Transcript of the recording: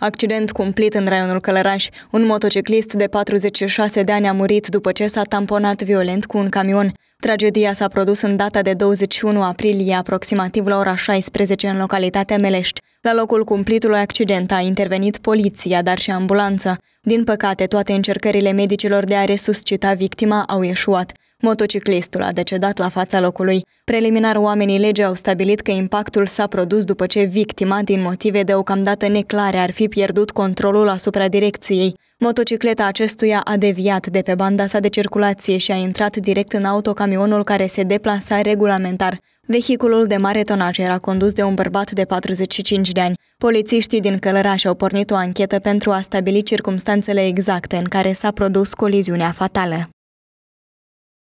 Accident cumplit în raionul Călăraș. Un motociclist de 46 de ani a murit după ce s-a tamponat violent cu un camion. Tragedia s-a produs în data de 21 aprilie, aproximativ la ora 16, în localitatea Melești. La locul cumplitului accident a intervenit poliția, dar și ambulanță. Din păcate, toate încercările medicilor de a resuscita victima au eșuat. Motociclistul a decedat la fața locului. Preliminar, oamenii legii au stabilit că impactul s-a produs după ce victima, din motive deocamdată neclare, ar fi pierdut controlul asupra direcției. Motocicleta acestuia a deviat de pe banda sa de circulație și a intrat direct în autocamionul care se deplasa regulamentar. Vehiculul de mare tonaj era condus de un bărbat de 45 de ani. Polițiștii din Călăraș au pornit o anchetă pentru a stabili circumstanțele exacte în care s-a produs coliziunea fatală.